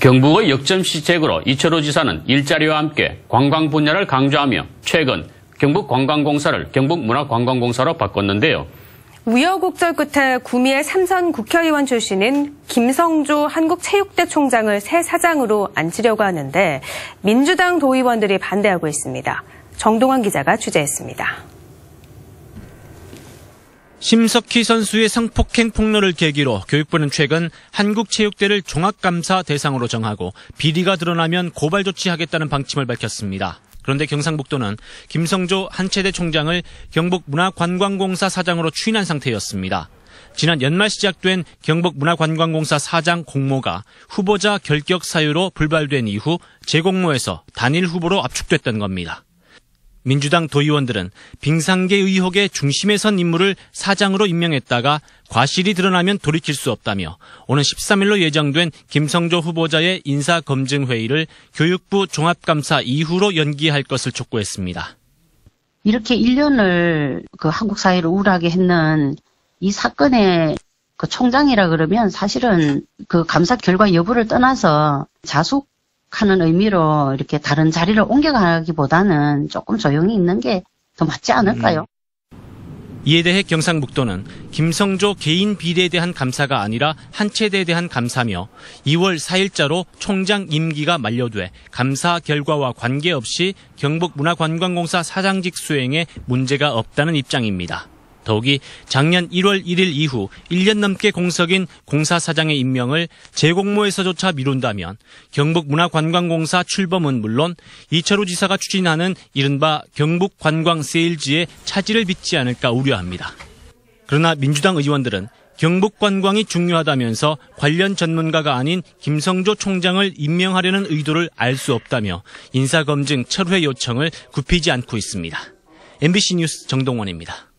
경북의 역점 시책으로 이철호 지사는 일자리와 함께 관광 분야를 강조하며 최근 경북관광공사를 경북문화관광공사로 바꿨는데요. 우여곡절 끝에 구미의 삼선 국회의원 출신인 김성조 한국체육대 총장을 새 사장으로 앉히려고 하는데 민주당 도의원들이 반대하고 있습니다. 정동환 기자가 취재했습니다. 심석희 선수의 성폭행 폭로를 계기로 교육부는 최근 한국체육대를 종합감사 대상으로 정하고 비리가 드러나면 고발 조치하겠다는 방침을 밝혔습니다. 그런데 경상북도는 김성조 한체대 총장을 경북문화관광공사 사장으로 추인한 상태였습니다. 지난 연말 시작된 경북문화관광공사 사장 공모가 후보자 결격 사유로 불발된 이후 재공모에서 단일 후보로 압축됐던 겁니다. 민주당 도의원들은 빙상계 의혹의 중심에 선 인물을 사장으로 임명했다가 과실이 드러나면 돌이킬 수 없다며 오는 13일로 예정된 김성조 후보자의 인사검증회의를 교육부 종합감사 이후로 연기할 것을 촉구했습니다. 이렇게 1년을 그 한국 사회를 우울하게 했는 이 사건의 그 총장이라 그러면 사실은 그 감사 결과 여부를 떠나서 자숙 하는 의미로 이렇게 다른 자리를 옮겨가기보다는 조금 조용히 있는 게 더 맞지 않을까요? 음. 이에 대해 경상북도는 김성조 개인 비리에 대한 감사가 아니라 한 체대에 대한 감사며 2월 4일자로 총장 임기가 만료돼 감사 결과와 관계없이 경북문화관광공사 사장직 수행에 문제가 없다는 입장입니다. 더욱이 작년 1월 1일 이후 1년 넘게 공석인 공사 사장의 임명을 재공모에서조차 미룬다면 경북문화관광공사 출범은 물론 이철우 지사가 추진하는 이른바 경북관광세일즈에 차질을 빚지 않을까 우려합니다. 그러나 민주당 의원들은 경북 관광이 중요하다면서 관련 전문가가 아닌 김성조 총장을 임명하려는 의도를 알 수 없다며 인사검증 철회 요청을 굽히지 않고 있습니다. MBC 뉴스 정동원입니다.